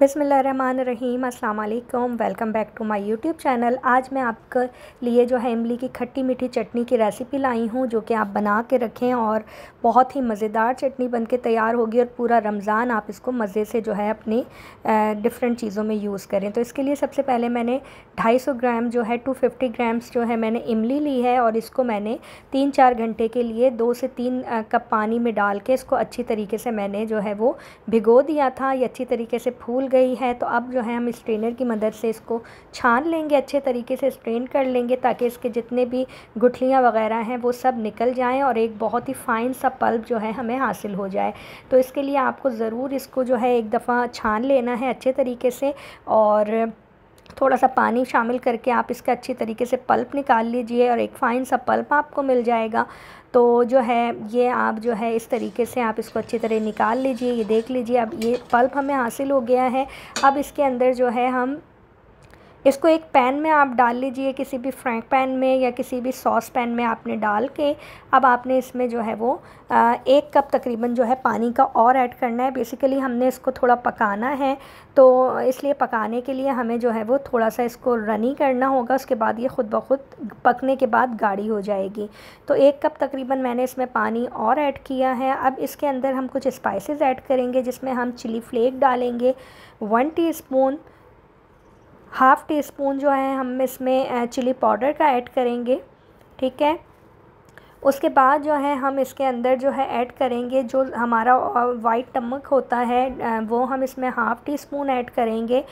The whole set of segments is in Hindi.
बिसमीम अल्लाम welcome back to my YouTube channel आज मैं आपके लिए जो है इमली की खट्टी मीठी चटनी की रेसिपी लाई हूँ जो कि आप बना के रखें और बहुत ही मज़ेदार चटनी बन के तैयार होगी और पूरा रमज़ान आप इसको मज़े से जो है अपनी डिफरेंट चीज़ों में यूज़ करें तो इसके लिए सबसे पहले मैंने ढाई ग्राम जो है टू ग्राम्स जो है मैंने इमली ली है और इसको मैंने तीन चार घंटे के लिए दो से तीन कप पानी में डाल के इसको अच्छी तरीके से मैंने जो है वो भिगो दिया था ये अच्छी तरीके से फूल गई है तो अब जो है हम स्ट्रेनर की मदद से इसको छान लेंगे अच्छे तरीके से स्ट्रेन कर लेंगे ताकि इसके जितने भी गुठलियाँ वगैरह हैं वो सब निकल जाएँ और एक बहुत ही फ़ाइन सा पल्ब जो है हमें हासिल हो जाए तो इसके लिए आपको ज़रूर इसको जो है एक दफ़ा छान लेना है अच्छे तरीके से और थोड़ा सा पानी शामिल करके आप इसका अच्छी तरीके से पल्प निकाल लीजिए और एक फ़ाइन सा पल्प आपको मिल जाएगा तो जो है ये आप जो है इस तरीके से आप इसको अच्छी तरह निकाल लीजिए ये देख लीजिए अब ये पल्प हमें हासिल हो गया है अब इसके अंदर जो है हम इसको एक पैन में आप डाल लीजिए किसी भी फ्रैंक पैन में या किसी भी सॉस पैन में आपने डाल के अब आपने इसमें जो है वो एक कप तकरीबन जो है पानी का और ऐड करना है बेसिकली हमने इसको थोड़ा पकाना है तो इसलिए पकाने के लिए हमें जो है वो थोड़ा सा इसको रनी करना होगा उसके बाद ये ख़ुद ब खुद पकने के बाद गाढ़ी हो जाएगी तो एक कप तकरीबन मैंने इसमें पानी और ऐड किया है अब इसके अंदर हम कुछ स्पाइसेस ऐड करेंगे जिसमें हम चिली फ्लेक डालेंगे one spoon half teaspoon जो है हम इसमें चिली पाउडर का ऐड करेंगे ठीक है उसके बाद जो है हम इसके अंदर जो है ऐड करेंगे जो हमारा वाइट नमक होता है वो हम इसमें हाफ़ टी स्पून ऐड करेंगे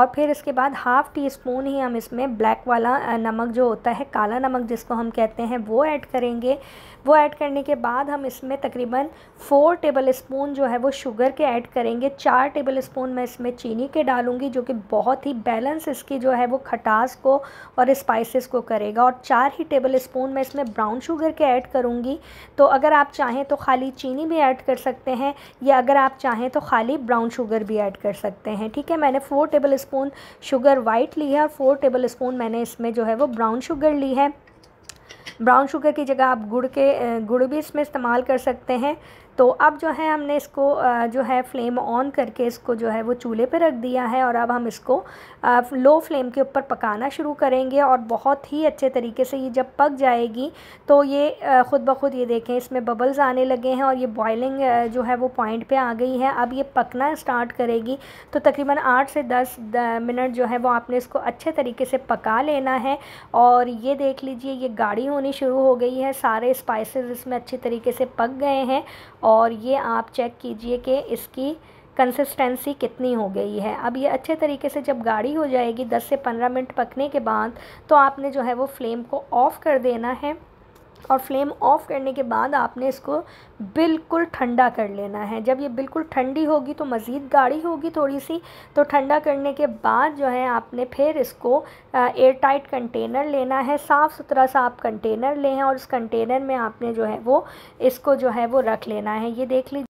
और फिर इसके बाद हाफ़ टी स्पून ही हम इसमें ब्लैक वाला नमक जो होता है काला नमक जिसको हम कहते हैं वो ऐड करेंगे वो ऐड करने के बाद हम इसमें तकरीबन फ़ोर टेबल स्पून जो है वो शुगर के ऐड करेंगे चार टेबल स्पून मैं इसमें चीनी के डालूँगी जो कि बहुत ही बैलेंस इसकी जो है वो खटास को और स्पाइसेस को करेगा और चार ही टेबल स्पून मैं इसमें ब्राउन शुगर के ऐड ऐड करूँगी तो अगर आप चाहें तो खाली चीनी भी ऐड कर सकते हैं या अगर आप चाहें तो खाली ब्राउन शुगर भी ऐड कर सकते हैं ठीक है मैंने four tablespoon sugar white ली है और फ़ोर टेबल स्पून मैंने इसमें जो है वो ब्राउन शुगर ली है ब्राउन शुगर की जगह आप गुड़ के गुड़ भी इसमें इस्तेमाल कर सकते हैं तो अब जो है हमने इसको जो है फ्लेम ऑन करके इसको जो है वो चूल्हे पर रख दिया है और अब हम इसको लो फ्लेम के ऊपर पकाना शुरू करेंगे और बहुत ही अच्छे तरीके से ये जब पक जाएगी तो ये ख़ुद ब खुद ये देखें इसमें बबल्स आने लगे हैं और ये बॉयलिंग जो है वो पॉइंट पे आ गई है अब ये पकना स्टार्ट करेगी तो तकरीबन आठ से दस मिनट जो है वो आपने इसको अच्छे तरीके से पका लेना है और ये देख लीजिए ये गाढ़ी होनी शुरू हो गई है सारे स्पाइसेस इसमें अच्छे तरीके से पक गए हैं और ये आप चेक कीजिए कि इसकी कंसिस्टेंसी कितनी हो गई है अब ये अच्छे तरीके से जब गाढ़ी हो जाएगी 10 से 15 मिनट पकने के बाद तो आपने जो है वो फ्लेम को ऑफ़ कर देना है और फ्लेम ऑफ़ करने के बाद आपने इसको बिल्कुल ठंडा कर लेना है जब ये बिल्कुल ठंडी होगी तो मज़ीद गाढ़ी होगी थोड़ी सी तो ठंडा करने के बाद जो है आपने फिर इसको एयर टाइट कंटेनर लेना है साफ़ सुथरा सा आप कंटेनर लें और उस कंटेनर में आपने जो है वो इसको जो है वो रख लेना है ये देख लीजिए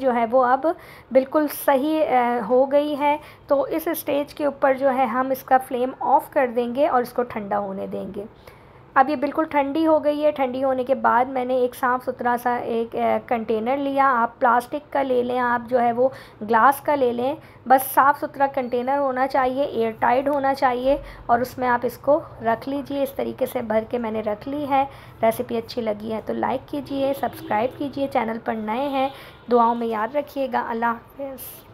जो है वो अब बिल्कुल सही हो गई है तो इस स्टेज के ऊपर जो है हम इसका फ्लेम ऑफ़ कर देंगे और इसको ठंडा होने देंगे अब ये बिल्कुल ठंडी हो गई है ठंडी होने के बाद मैंने एक साफ़ सुथरा सा एक कंटेनर लिया आप प्लास्टिक का ले लें आप जो है वो ग्लास का ले लें बस साफ़ सुथरा कंटेनर होना चाहिए एयर टाइट होना चाहिए और उसमें आप इसको रख लीजिए इस तरीके से भर के मैंने रख ली है रेसिपी अच्छी लगी है तो लाइक कीजिए सब्सक्राइब कीजिए चैनल पर नए हैं दुआओं में याद रखिएगा अल्लाह हाफिज़